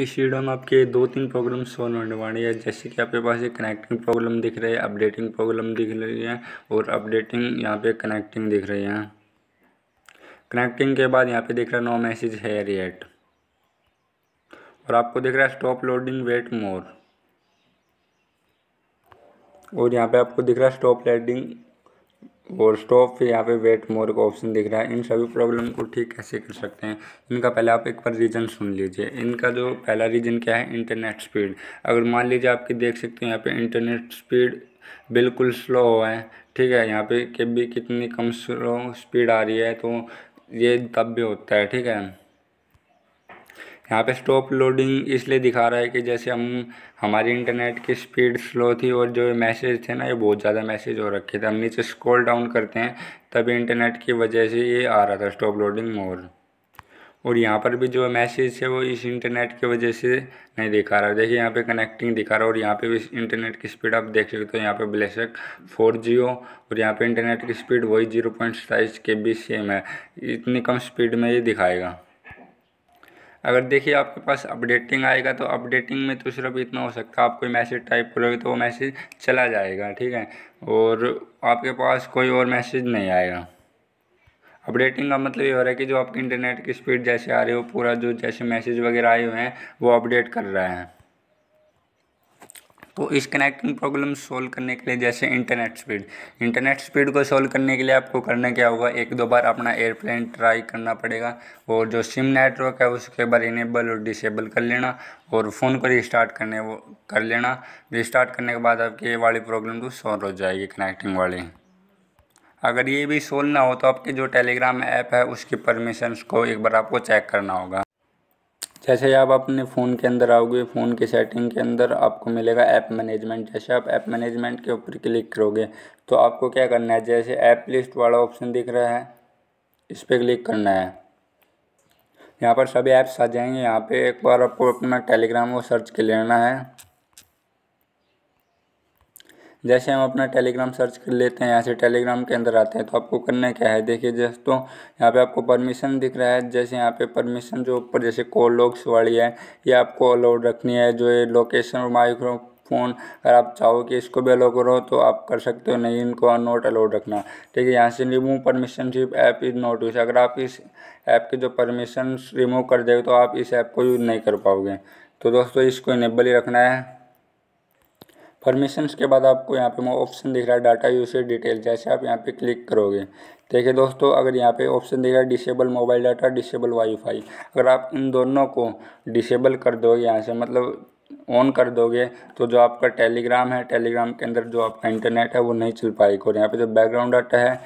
इस वीडियो में आपके दो तीन प्रॉब्लम सॉल्व होने वाली है जैसे कि आपके पास ये कनेक्टिंग प्रॉब्लम दिख रही है अपडेटिंग प्रॉब्लम दिख रही है और अपडेटिंग यहाँ पे कनेक्टिंग दिख रही है कनेक्टिंग के बाद यहाँ पे दिख रहा है नो मैसेज है रिएट और आपको दिख रहा है स्टॉप लोडिंग वेट मोर और यहाँ पे आपको दिख रहा है स्टॉप लोडिंग और स्टॉप पे यहाँ पे वेट मोर का ऑप्शन दिख रहा है इन सभी प्रॉब्लम को ठीक कैसे कर सकते हैं इनका पहले आप एक बार रीज़न सुन लीजिए इनका जो पहला रीज़न क्या है इंटरनेट स्पीड अगर मान लीजिए आपकी देख सकते हैं यहाँ पे इंटरनेट स्पीड बिल्कुल स्लो हुआ है ठीक है यहाँ पे कभी भी कितनी कम स्लो स्पीड आ रही है तो ये तब भी होता है ठीक है यहाँ पे स्टॉप लोडिंग इसलिए दिखा रहा है कि जैसे हम हमारी इंटरनेट की स्पीड स्लो थी और जो मैसेज थे ना ये बहुत ज़्यादा मैसेज हो रखे थे हम नीचे स्क्रॉल डाउन करते हैं तभी इंटरनेट की वजह से ये आ रहा था स्टॉप लोडिंग मोर और यहाँ पर भी जो मैसेज है वो इस इंटरनेट की वजह से नहीं दिखा रहा देखिए यहाँ पे कनेक्टिंग दिखा रहा है और यहाँ पे भी इंटरनेट की स्पीड आप देख सकते हो यहाँ पे ब्लेसक फोर जी और यहाँ पे इंटरनेट की स्पीड वही जीरो पॉइंट सताईस के बी सेम है इतनी कम स्पीड में ये दिखाएगा अगर देखिए आपके पास अपडेटिंग आएगा तो अपडेटिंग में तो सिर्फ इतना हो सकता है आप कोई मैसेज टाइप करोगे तो वो मैसेज चला जाएगा ठीक है और आपके पास कोई और मैसेज नहीं आएगा अपडेटिंग का मतलब ये हो रहा है कि जो आपके इंटरनेट की स्पीड जैसे आ रही हो पूरा जो जैसे मैसेज वगैरह आए हुए हैं वो अपडेट कर रहा है तो इस कनेक्टिंग प्रॉब्लम सोल्व करने के लिए जैसे इंटरनेट स्पीड इंटरनेट स्पीड को सोल्व करने के लिए आपको करना क्या होगा एक दो बार अपना एयरप्लेन ट्राई करना पड़ेगा और जो सिम नेटवर्क है उसके बार इनेबल और डिसेबल कर लेना और फ़ोन को रिस्टार्ट करने वो कर लेना रिस्टार्ट करने के बाद आपकी ये वाली प्रॉब्लम तो सॉल्व हो जाएगी कनेक्टिंग वाली अगर ये भी सोल्व ना हो तो आपके जो टेलीग्राम ऐप है उसकी परमिशन को एक बार आपको चेक करना होगा जैसे आप अपने फ़ोन के अंदर आओगे फ़ोन के सेटिंग के अंदर आपको मिलेगा ऐप मैनेजमेंट जैसे आप ऐप मैनेजमेंट के ऊपर क्लिक करोगे तो आपको क्या करना है जैसे ऐप लिस्ट वाला ऑप्शन दिख रहा है इस पर क्लिक करना है यहाँ पर सभी ऐप्स आ जाएंगे यहाँ पे एक बार आपको अपना टेलीग्राम वो सर्च कर लेना है जैसे हम अपना टेलीग्राम सर्च कर लेते हैं यहाँ से टेलीग्राम के अंदर आते हैं तो आपको करना क्या है देखिए दोस्तों यहाँ पे आपको परमिशन दिख रहा है जैसे यहाँ पे परमिशन जो ऊपर जैसे कॉल लॉक्स वाली है ये आपको अलाउड रखनी है जो ये लोकेशन और माइक्रो फ़ोन अगर आप चाहो कि इसको भी अलाउ करो तो आप कर सकते हो नहीं इनको नोट अलाउड रखना ठीक है यहाँ से रिमूव परमिशन सिर्फ ऐप इज नोट यूज अगर आप इस ऐप के जो परमिशन रिमूव कर देंगे तो आप इस ऐप को यूज़ नहीं कर पाओगे तो दोस्तों इसको इनेबल ही रखना है परमिशन के बाद आपको यहाँ पे ऑप्शन दिख रहा है डाटा यूसेज डिटेल जैसे आप यहाँ पे क्लिक करोगे देखिए दोस्तों अगर यहाँ पे ऑप्शन दिख रहा है disable mobile data disable wifi अगर आप इन दोनों को डिसेबल कर दोगे यहाँ से मतलब ऑन कर दोगे तो जो आपका टेलीग्राम है टेलीग्राम के अंदर जो आपका इंटरनेट है वो नहीं चल पाएगा और यहाँ पे जो बैकग्राउंड डाटा है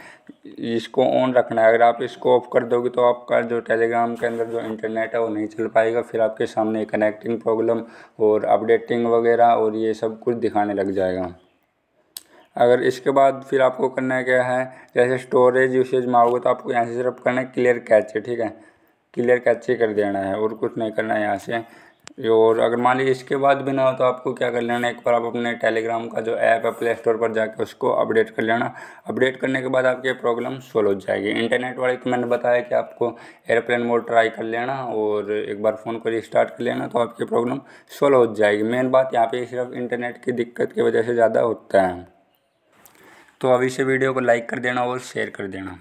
इसको ऑन रखना है अगर आप इसको ऑफ कर दोगे तो आपका जो टेलीग्राम के अंदर जो इंटरनेट है वो नहीं चल पाएगा फिर आपके सामने कनेक्टिंग प्रॉब्लम और अपडेटिंग वगैरह और ये सब कुछ दिखाने लग जाएगा अगर इसके बाद फिर आपको करना क्या है जैसे स्टोरेज यूसेज में आओगे तो आपको यहाँ से सिर्फ करना है क्लियर कैचे ठीक है क्लियर कैचे कर देना है और कुछ नहीं करना है यहाँ से और अगर मान लीजिए इसके बाद भी ना हो तो आपको क्या कर लेना एक बार आप अपने टेलीग्राम का जो ऐप है प्ले स्टोर पर जाकर उसको अपडेट कर लेना अपडेट करने के बाद आपकी प्रॉब्लम सोल्व हो जाएगी इंटरनेट वाले तो मैंने बताया कि आपको एयरप्लेन मोड ट्राई कर लेना और एक बार फ़ोन को रिस्टार्ट कर लेना तो आपकी प्रॉब्लम सोल्व हो जाएगी मेन बात यहाँ पर सिर्फ इंटरनेट की दिक्कत की वजह से ज़्यादा होता है तो अभी से वीडियो को लाइक कर देना और शेयर कर देना